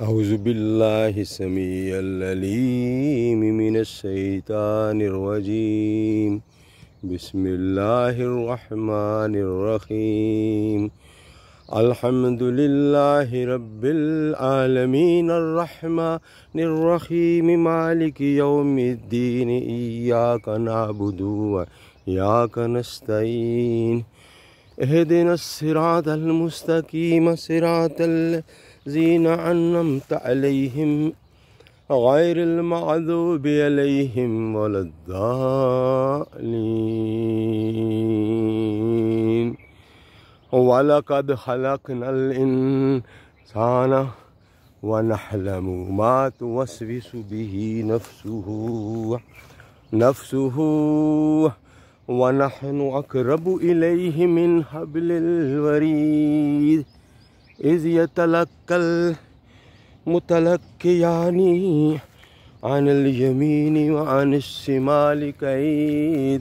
أعوذ بالله السميع العليم من الشيطان الرجيم بسم الله الرحمن الرحيم الحمد لله رب العالمين الرحمن الرحيم مالك يوم الدين إياك نعبد وإياك نستعين اهدنا الصراط المستقيم صراط الذين الذين أنعمت عليهم غير المعذوب عليهم ولا الضالين ولقد خلقنا الإنسان ونحلم ما توسوس به نفسه نفسه ونحن أقرب إليه من حبل الوريد إذ يتلقى المتلقيان عن اليمين وعن الشمال كيد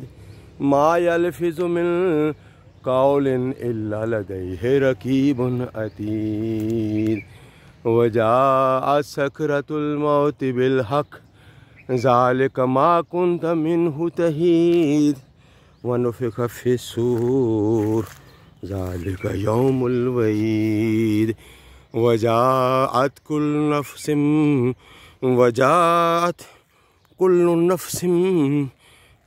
ما يلفظ من قول إلا لديه ركيب أتيد وجاء سكرة الموت بالحق ذلك ما كنت منه تهيد ونفخ في السور ذلك يوم الوعيد وجاءت كل نفس وجاءت كل نفس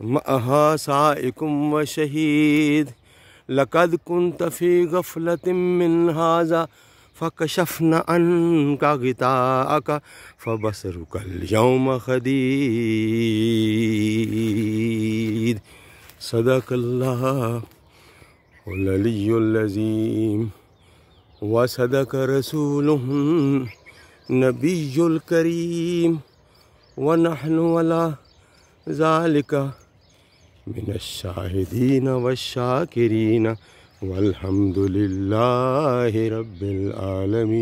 معها سائق وشهيد لقد كنت في غفلة من هذا فكشفنا عنك غطاءك فبصرك اليوم خديد صدق الله والعلي الذي وصدق رسوله النبي الكريم ونحن ولا ذلك من الشاهدين والشاكرين والحمد لله رب العالمين